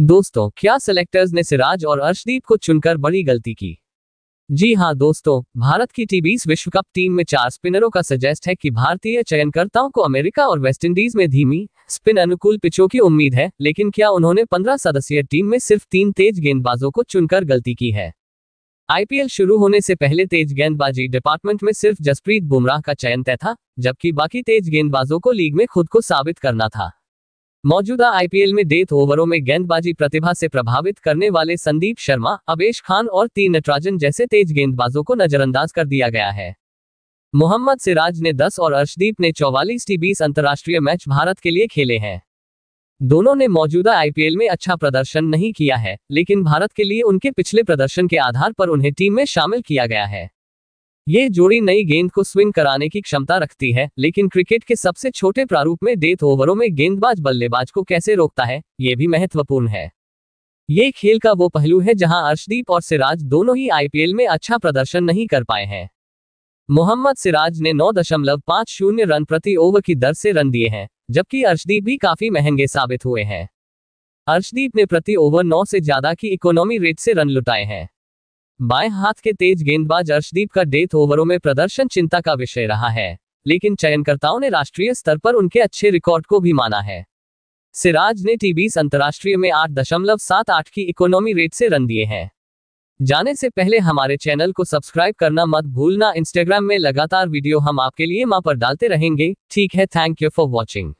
दोस्तों क्या सेलेक्टर्स ने सिराज और अर्शदीप को चुनकर बड़ी गलती की जी हाँ दोस्तों भारत की टी बीस विश्व कप टीम में चार स्पिनरों का सजेस्ट है कि भारतीय चयनकर्ताओं को अमेरिका और वेस्टइंडीज में धीमी स्पिन अनुकूल पिचों की उम्मीद है लेकिन क्या उन्होंने 15 सदस्यीय टीम में सिर्फ तीन तेज गेंदबाजों को चुनकर गलती की है आईपीएल शुरू होने से पहले तेज गेंदबाजी डिपार्टमेंट में सिर्फ जसप्रीत बुमराह का चयन तय था जबकि बाकी तेज गेंदबाजों को लीग में खुद को साबित करना था मौजूदा आईपीएल में डेथ ओवरों में गेंदबाजी प्रतिभा से प्रभावित करने वाले संदीप शर्मा अबेश खान और ती नटराजन जैसे तेज गेंदबाजों को नजरअंदाज कर दिया गया है मोहम्मद सिराज ने 10 और अर्शदीप ने 44 टी बीस अंतर्राष्ट्रीय मैच भारत के लिए खेले हैं दोनों ने मौजूदा आईपीएल में अच्छा प्रदर्शन नहीं किया है लेकिन भारत के लिए उनके पिछले प्रदर्शन के आधार पर उन्हें टीम में शामिल किया गया है ये जोड़ी नई गेंद को स्विंग कराने की क्षमता रखती है लेकिन क्रिकेट के सबसे छोटे प्रारूप में डेथ ओवरों में गेंदबाज बल्लेबाज को कैसे रोकता है ये भी महत्वपूर्ण है ये खेल का वो पहलू है जहां अर्शदीप और सिराज दोनों ही आईपीएल में अच्छा प्रदर्शन नहीं कर पाए हैं मोहम्मद सिराज ने नौ दशमलव पांच शून्य रन प्रति ओवर की दर से रन दिए हैं जबकि अर्शदीप भी काफी महंगे साबित हुए हैं अर्शदीप ने प्रति ओवर नौ से ज्यादा की इकोनॉमी रेट से रन लुटाए हैं बाएं हाथ के तेज गेंदबाज अर्शदीप का डेथ ओवरों में प्रदर्शन चिंता का विषय रहा है लेकिन चयनकर्ताओं ने राष्ट्रीय स्तर पर उनके अच्छे रिकॉर्ड को भी माना है सिराज ने टीबीस अंतर्राष्ट्रीय में आठ दशमलव सात आठ की इकोनॉमी रेट से रन दिए हैं जाने से पहले हमारे चैनल को सब्सक्राइब करना मत भूलना इंस्टाग्राम में लगातार वीडियो हम आपके लिए माँ पर डालते रहेंगे ठीक है थैंक यू फॉर वॉचिंग